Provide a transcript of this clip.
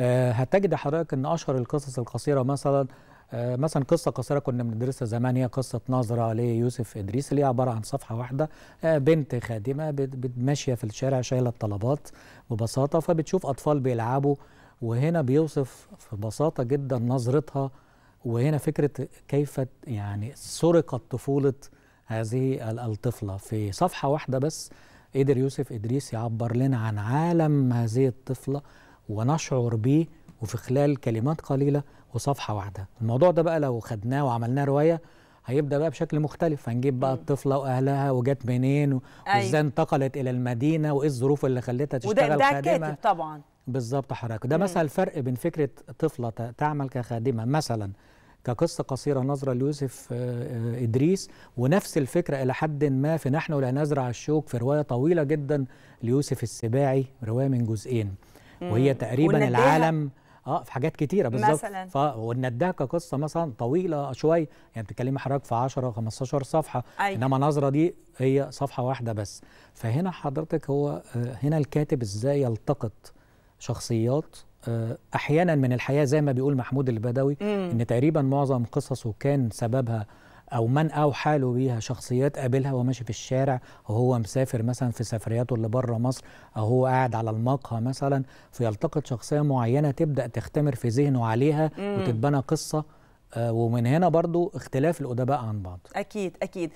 آه، هتجد حضرتك ان اشهر القصص القصيره مثلا آه، مثلا قصه قصيره كنا بندرسها زمان هي قصه نظره ليوسف ادريس اللي هي عباره عن صفحه واحده آه، بنت خادمه ماشيه في الشارع شايله الطلبات ببساطه فبتشوف اطفال بيلعبوا وهنا بيوصف ببساطه جدا نظرتها وهنا فكره كيف يعني سرقت طفوله هذه الطفله في صفحه واحده بس قدر يوسف ادريس يعبر لنا عن عالم هذه الطفله ونشعر به وفي خلال كلمات قليله وصفحه واحده الموضوع ده بقى لو خدناه وعملناه روايه هيبدا بقى بشكل مختلف هنجيب بقى الطفله واهلها وجت منين أيوة. وازاي انتقلت الى المدينه وايه الظروف اللي خلتها تشتغل وده ده خادمة. كاتب طبعا بالظبط حضرتك ده مثلا الفرق بين فكره طفله تعمل كخادمه مثلا كقصه قصيره نظره ليوسف آه، آه، ادريس ونفس الفكره الى حد ما في نحن لا نزرع الشوك في روايه طويله جدا ليوسف السباعي روايه من جزئين وهي تقريبا العالم اه في حاجات كتيره بالظبط مثلا ف... وندها كقصه مثلا طويله شويه يعني بتتكلمي حضرتك في 10 15 صفحه أي. أيوة. انما نظره دي هي صفحه واحده بس فهنا حضرتك هو آه، هنا الكاتب ازاي يلتقط شخصيات آه، احيانا من الحياه زي ما بيقول محمود البدوي ان تقريبا معظم قصصه كان سببها او من اوحى له بيها شخصيات قابلها وهو ماشي في الشارع وهو مسافر مثلا في سفرياته اللي بره مصر او هو قاعد على المقهى مثلا فيلتقط شخصيه معينه تبدا تختمر في ذهنه عليها وتتبنى قصه آه، ومن هنا برضو اختلاف الادباء عن بعض اكيد اكيد